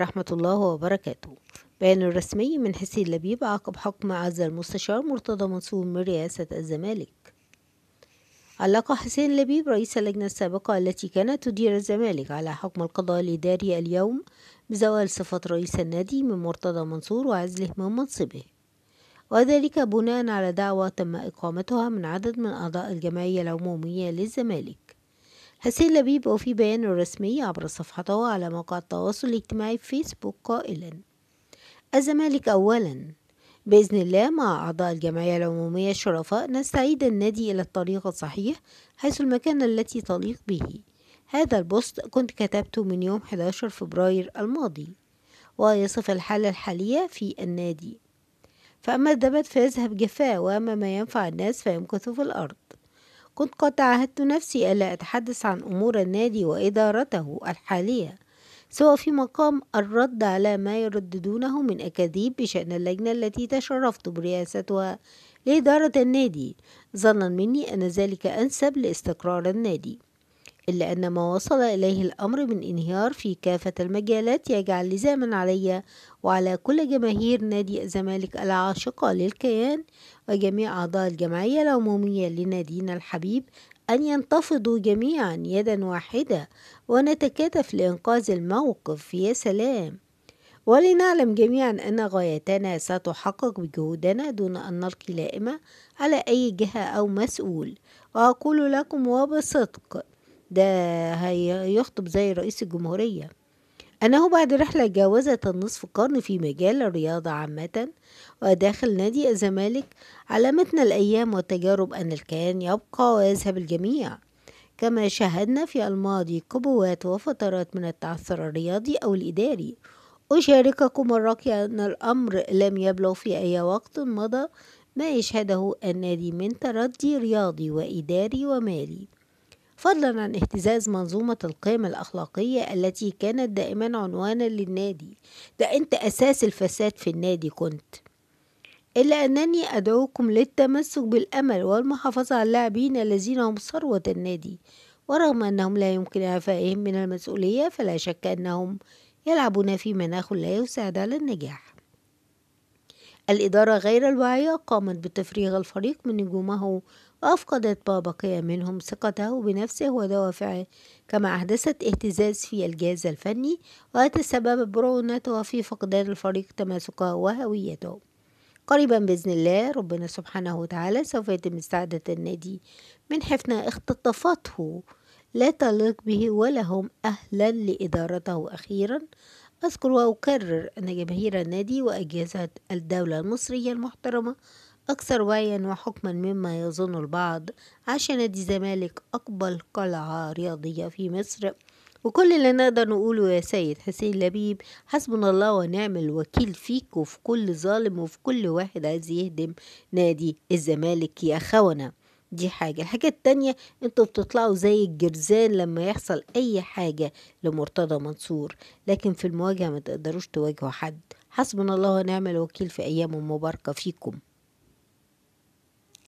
رحمة الله وبركاته بيان رسمي من حسين لبيب عقب حكم عزل المستشار مرتضى منصور من رئاسة الزمالك علق حسين لبيب رئيس اللجنة السابقة التي كانت تدير الزمالك على حكم القضاء الإداري اليوم بزوال صفة رئيس النادي من مرتضى منصور وعزله من منصبه وذلك بناء على دعوة تم إقامتها من عدد من أعضاء الجمعية العمومية للزمالك حسين لبيب وفي بيان رسمي عبر صفحته على موقع التواصل الاجتماعي في فيسبوك قائلا الزمالك أولا بإذن الله مع أعضاء الجمعية العمومية الشرفاء نستعيد النادي إلى الطريق الصحيح حيث المكان التي تليق به هذا البوست كنت كتبته من يوم 11 فبراير الماضي ويصف الحالة الحالية في النادي فأما الدبت فيذهب جفاه وأما ما ينفع الناس فيمكث في الأرض كنت قد عاهدت نفسي ألا أتحدث عن أمور النادي وإدارته الحالية سواء في مقام الرد على ما يرددونه من أكاذيب بشأن اللجنة التي تشرفت برئاستها لإدارة النادي ظنا مني أن ذلك أنسب لاستقرار النادي إلا أن ما وصل إليه الأمر من انهيار في كافة المجالات يجعل لزاما علي وعلى كل جماهير نادي الزمالك العاشقة للكيان وجميع أعضاء الجمعية العمومية لنادينا الحبيب أن ينتفضوا جميعا يدا واحدة ونتكاتف لإنقاذ الموقف يا سلام ولنعلم جميعا أن غايتنا ستحقق بجهودنا دون أن نلقي لائمة على أي جهة أو مسؤول وأقول لكم وبصدق ده هيخطب زي رئيس الجمهورية أنه بعد رحلة جاوزت النصف قرن في مجال الرياضة عامة وداخل نادي الزمالك علمتنا الأيام والتجارب أن الكيان يبقى ويذهب الجميع كما شاهدنا في الماضي قبوات وفترات من التعثر الرياضي أو الإداري أشارككم الرقي أن الأمر لم يبلغ في أي وقت مضى ما يشهده النادي من تردي رياضي وإداري ومالي فضلا عن اهتزاز منظومة القيم الأخلاقية التي كانت دائما عنوانا للنادي ده أنت أساس الفساد في النادي كنت إلا أنني أدعوكم للتمسك بالأمل والمحافظة على اللاعبين الذين هم ثروة النادي ورغم أنهم لا يمكن إعفائهم من المسؤولية فلا شك أنهم يلعبون في مناخ لا يساعد على النجاح الإدارة غير الواعية قامت بتفريغ الفريق من نجومه وأفقدت ما بقي منهم ثقته بنفسه ودوافعه كما أحدثت اهتزاز في الجهاز الفني وتسبب برونته في فقدان الفريق تماسكه وهويته قريبا بإذن الله ربنا سبحانه وتعالى سوف يتم استعادة النادي من حفنة اختطفته لا تليق به ولا هم أهلا لإدارته أخيرا أذكر وأكرر أن جماهير النادي وأجهزة الدولة المصرية المحترمة أكثر وعيا وحكما مما يظن البعض عشان نادي الزمالك أقبل قلعة رياضية في مصر وكل اللي نقدر نقوله يا سيد حسين لبيب حسبنا الله ونعم الوكيل فيك وفي كل ظالم وفي كل واحد عايز يهدم نادي الزمالك يا خونه دي حاجة الحاجة التانية انتوا بتطلعوا زي الجرزان لما يحصل اي حاجة لمرتضى منصور لكن في المواجهة ما تقدروش تواجهوا حد حسبنا الله ونعم الوكيل في ايام مباركة فيكم